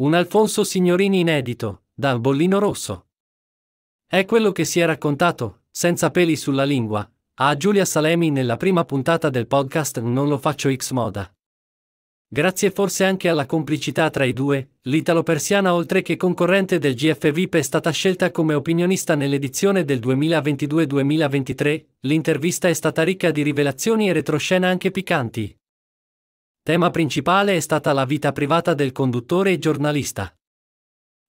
Un Alfonso Signorini inedito, dal bollino rosso. È quello che si è raccontato, senza peli sulla lingua, a Giulia Salemi nella prima puntata del podcast Non lo faccio X Moda. Grazie forse anche alla complicità tra i due, l'italo-persiana oltre che concorrente del GF VIP è stata scelta come opinionista nell'edizione del 2022-2023, l'intervista è stata ricca di rivelazioni e retroscena anche piccanti. Tema principale è stata la vita privata del conduttore e giornalista.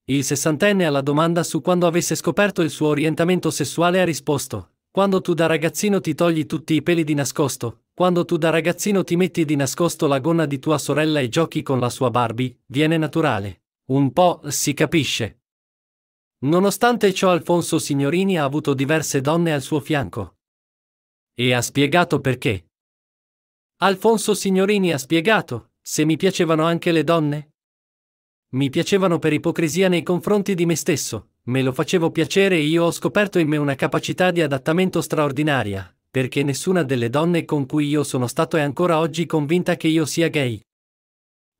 Il sessantenne alla domanda su quando avesse scoperto il suo orientamento sessuale ha risposto, quando tu da ragazzino ti togli tutti i peli di nascosto, quando tu da ragazzino ti metti di nascosto la gonna di tua sorella e giochi con la sua Barbie, viene naturale. Un po' si capisce. Nonostante ciò Alfonso Signorini ha avuto diverse donne al suo fianco. E ha spiegato perché. Alfonso Signorini ha spiegato, se mi piacevano anche le donne? Mi piacevano per ipocrisia nei confronti di me stesso, me lo facevo piacere e io ho scoperto in me una capacità di adattamento straordinaria, perché nessuna delle donne con cui io sono stato è ancora oggi convinta che io sia gay.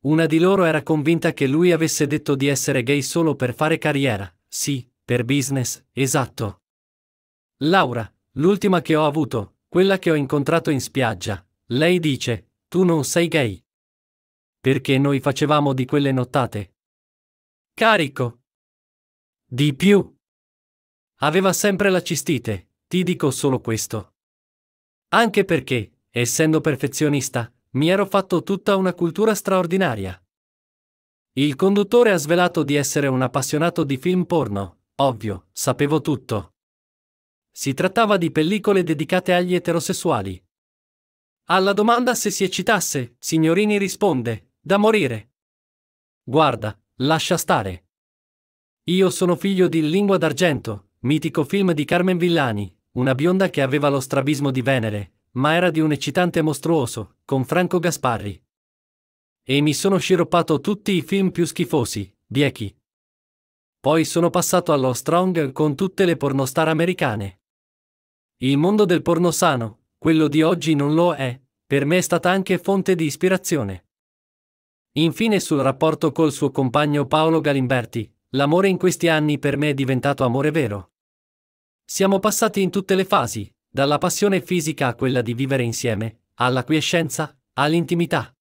Una di loro era convinta che lui avesse detto di essere gay solo per fare carriera, sì, per business, esatto. Laura, l'ultima che ho avuto, quella che ho incontrato in spiaggia, lei dice, tu non sei gay. Perché noi facevamo di quelle nottate. Carico. Di più. Aveva sempre la cistite, ti dico solo questo. Anche perché, essendo perfezionista, mi ero fatto tutta una cultura straordinaria. Il conduttore ha svelato di essere un appassionato di film porno, ovvio, sapevo tutto. Si trattava di pellicole dedicate agli eterosessuali, alla domanda se si eccitasse, signorini risponde, da morire. Guarda, lascia stare. Io sono figlio di Lingua d'Argento, mitico film di Carmen Villani, una bionda che aveva lo strabismo di Venere, ma era di un eccitante mostruoso, con Franco Gasparri. E mi sono sciroppato tutti i film più schifosi, biechi. Poi sono passato allo Strong con tutte le pornostar americane. Il mondo del porno sano, quello di oggi non lo è, per me è stata anche fonte di ispirazione. Infine sul rapporto col suo compagno Paolo Galimberti, l'amore in questi anni per me è diventato amore vero. Siamo passati in tutte le fasi, dalla passione fisica a quella di vivere insieme, alla quiescenza, all'intimità.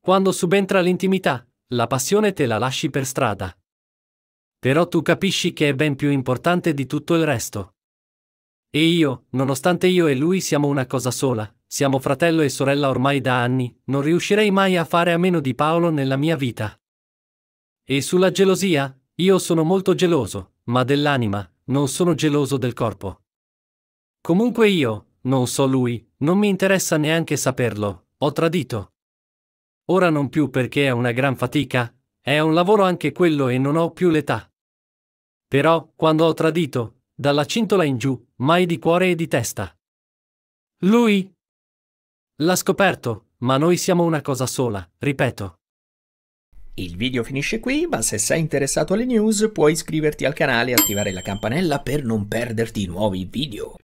Quando subentra l'intimità, la passione te la lasci per strada. Però tu capisci che è ben più importante di tutto il resto. E io, nonostante io e lui siamo una cosa sola, siamo fratello e sorella ormai da anni, non riuscirei mai a fare a meno di Paolo nella mia vita. E sulla gelosia? Io sono molto geloso, ma dell'anima, non sono geloso del corpo. Comunque io, non so lui, non mi interessa neanche saperlo, ho tradito. Ora non più perché è una gran fatica, è un lavoro anche quello e non ho più l'età. Però, quando ho tradito, dalla cintola in giù, mai di cuore e di testa. Lui l'ha scoperto, ma noi siamo una cosa sola, ripeto. Il video finisce qui, ma se sei interessato alle news puoi iscriverti al canale e attivare la campanella per non perderti i nuovi video.